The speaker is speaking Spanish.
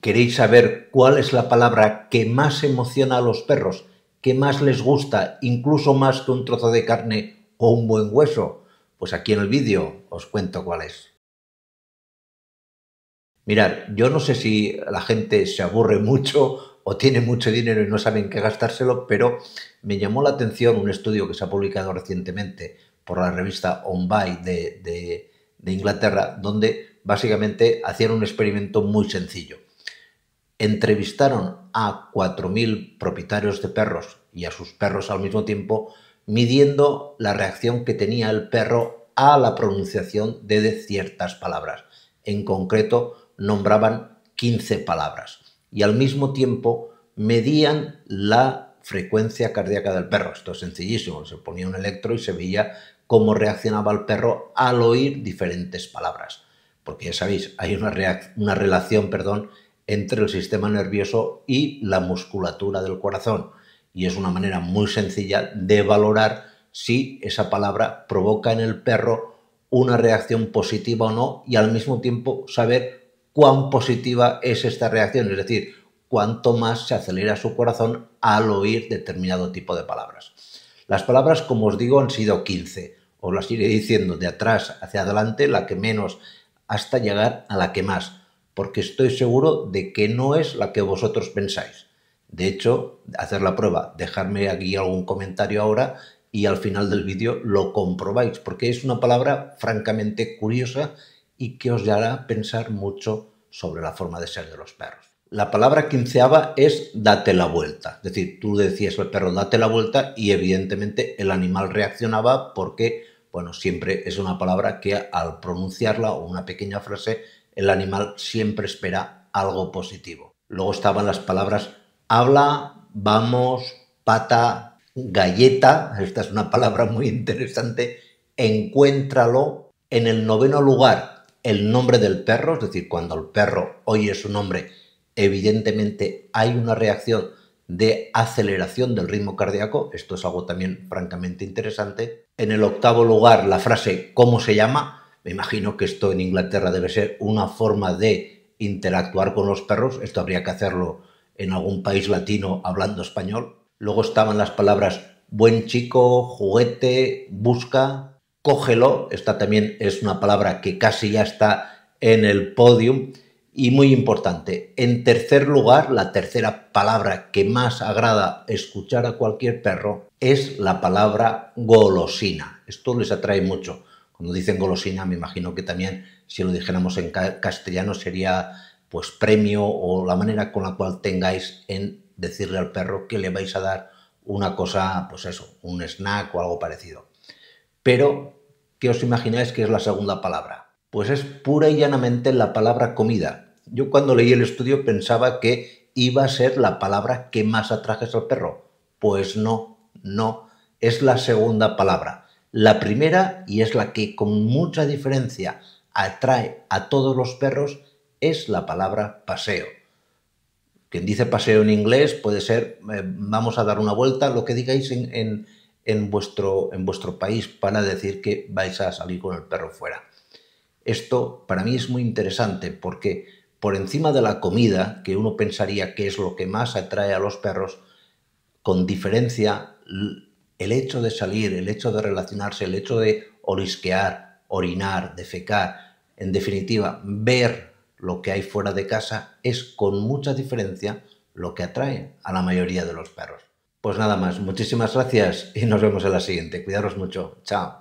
queréis saber cuál es la palabra que más emociona a los perros, que más les gusta, incluso más que un trozo de carne o un buen hueso, pues aquí en el vídeo os cuento cuál es. Mirad, yo no sé si la gente se aburre mucho o tiene mucho dinero y no saben qué gastárselo, pero me llamó la atención un estudio que se ha publicado recientemente por la revista On de Inglaterra, donde básicamente hacían un experimento muy sencillo entrevistaron a 4.000 propietarios de perros y a sus perros al mismo tiempo, midiendo la reacción que tenía el perro a la pronunciación de ciertas palabras. En concreto, nombraban 15 palabras y al mismo tiempo medían la frecuencia cardíaca del perro. Esto es sencillísimo, se ponía un electro y se veía cómo reaccionaba el perro al oír diferentes palabras. Porque ya sabéis, hay una, una relación perdón, entre el sistema nervioso y la musculatura del corazón. Y es una manera muy sencilla de valorar si esa palabra provoca en el perro una reacción positiva o no y al mismo tiempo saber cuán positiva es esta reacción, es decir, cuánto más se acelera su corazón al oír determinado tipo de palabras. Las palabras, como os digo, han sido 15. Os las iré diciendo de atrás hacia adelante, la que menos, hasta llegar a la que más porque estoy seguro de que no es la que vosotros pensáis. De hecho, hacer la prueba, dejarme aquí algún comentario ahora y al final del vídeo lo comprobáis, porque es una palabra francamente curiosa y que os hará pensar mucho sobre la forma de ser de los perros. La palabra quinceava es date la vuelta. Es decir, tú decías al perro date la vuelta y evidentemente el animal reaccionaba porque, bueno, siempre es una palabra que al pronunciarla o una pequeña frase el animal siempre espera algo positivo. Luego estaban las palabras habla, vamos, pata, galleta, esta es una palabra muy interesante, encuéntralo. En el noveno lugar, el nombre del perro, es decir, cuando el perro oye su nombre, evidentemente hay una reacción de aceleración del ritmo cardíaco, esto es algo también francamente interesante. En el octavo lugar, la frase ¿cómo se llama? Me imagino que esto en Inglaterra debe ser una forma de interactuar con los perros. Esto habría que hacerlo en algún país latino hablando español. Luego estaban las palabras buen chico, juguete, busca, cógelo. Esta también es una palabra que casi ya está en el podium. Y muy importante, en tercer lugar, la tercera palabra que más agrada escuchar a cualquier perro es la palabra golosina. Esto les atrae mucho. Cuando dicen golosina, me imagino que también, si lo dijéramos en castellano, sería pues premio o la manera con la cual tengáis en decirle al perro que le vais a dar una cosa, pues eso, un snack o algo parecido. Pero, ¿qué os imagináis que es la segunda palabra? Pues es pura y llanamente la palabra comida. Yo cuando leí el estudio pensaba que iba a ser la palabra que más atrajes al perro. Pues no, no, es la segunda palabra. La primera, y es la que con mucha diferencia atrae a todos los perros, es la palabra paseo. Quien dice paseo en inglés puede ser eh, vamos a dar una vuelta, lo que digáis en, vuestro, en vuestro país para decir que vais a salir con el perro fuera. Esto para mí es muy interesante porque por encima de la comida, que uno pensaría que es lo que más atrae a los perros, con diferencia el hecho de salir, el hecho de relacionarse, el hecho de olisquear, orinar, defecar, en definitiva, ver lo que hay fuera de casa es con mucha diferencia lo que atrae a la mayoría de los perros. Pues nada más, muchísimas gracias y nos vemos en la siguiente. Cuidaros mucho. Chao.